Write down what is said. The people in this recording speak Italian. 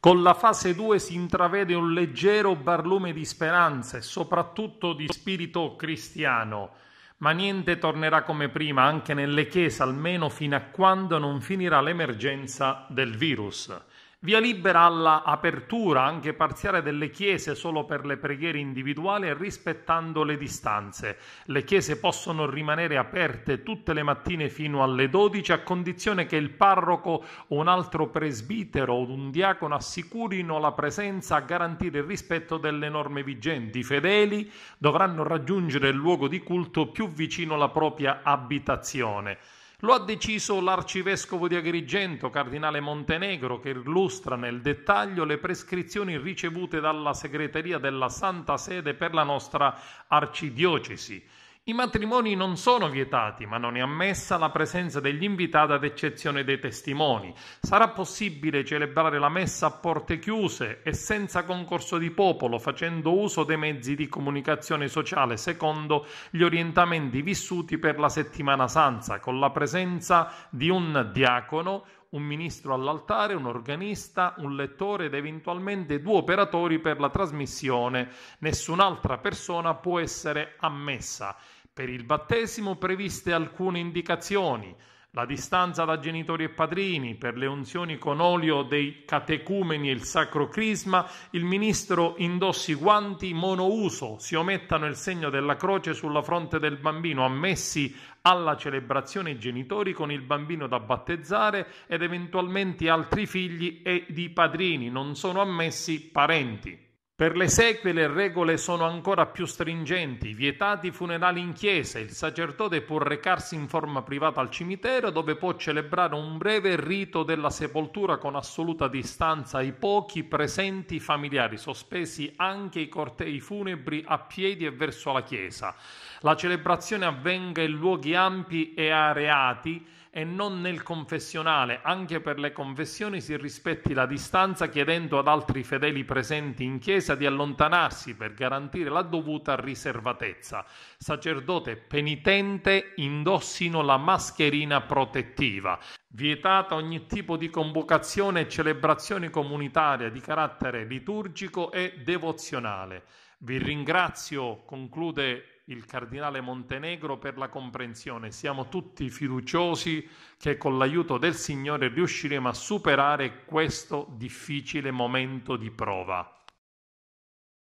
Con la fase 2 si intravede un leggero barlume di speranze, soprattutto di spirito cristiano, ma niente tornerà come prima anche nelle chiese, almeno fino a quando non finirà l'emergenza del virus. Via libera all'apertura anche parziale delle chiese solo per le preghiere individuali e rispettando le distanze. Le chiese possono rimanere aperte tutte le mattine fino alle 12 a condizione che il parroco o un altro presbitero o un diacono assicurino la presenza a garantire il rispetto delle norme vigenti. I fedeli dovranno raggiungere il luogo di culto più vicino alla propria abitazione. Lo ha deciso l'arcivescovo di Agrigento, cardinale Montenegro, che illustra nel dettaglio le prescrizioni ricevute dalla segreteria della Santa Sede per la nostra arcidiocesi. I matrimoni non sono vietati, ma non è ammessa la presenza degli invitati ad eccezione dei testimoni. Sarà possibile celebrare la messa a porte chiuse e senza concorso di popolo, facendo uso dei mezzi di comunicazione sociale secondo gli orientamenti vissuti per la settimana santa, con la presenza di un diacono, un ministro all'altare, un organista, un lettore ed eventualmente due operatori per la trasmissione. Nessun'altra persona può essere ammessa. Per il battesimo previste alcune indicazioni, la distanza da genitori e padrini, per le unzioni con olio dei catecumeni e il sacro crisma, il ministro indossi guanti monouso, si omettano il segno della croce sulla fronte del bambino, ammessi alla celebrazione i genitori con il bambino da battezzare ed eventualmente altri figli e di padrini, non sono ammessi parenti. Per le sequie le regole sono ancora più stringenti, vietati i funerali in chiesa, il sacerdote può recarsi in forma privata al cimitero dove può celebrare un breve rito della sepoltura con assoluta distanza ai pochi presenti familiari, sospesi anche i cortei funebri a piedi e verso la chiesa. La celebrazione avvenga in luoghi ampi e areati e non nel confessionale, anche per le confessioni si rispetti la distanza chiedendo ad altri fedeli presenti in chiesa di allontanarsi per garantire la dovuta riservatezza. Sacerdote penitente indossino la mascherina protettiva. Vietata ogni tipo di convocazione e celebrazione comunitaria di carattere liturgico e devozionale. Vi ringrazio, conclude il cardinale Montenegro per la comprensione. Siamo tutti fiduciosi che con l'aiuto del Signore riusciremo a superare questo difficile momento di prova.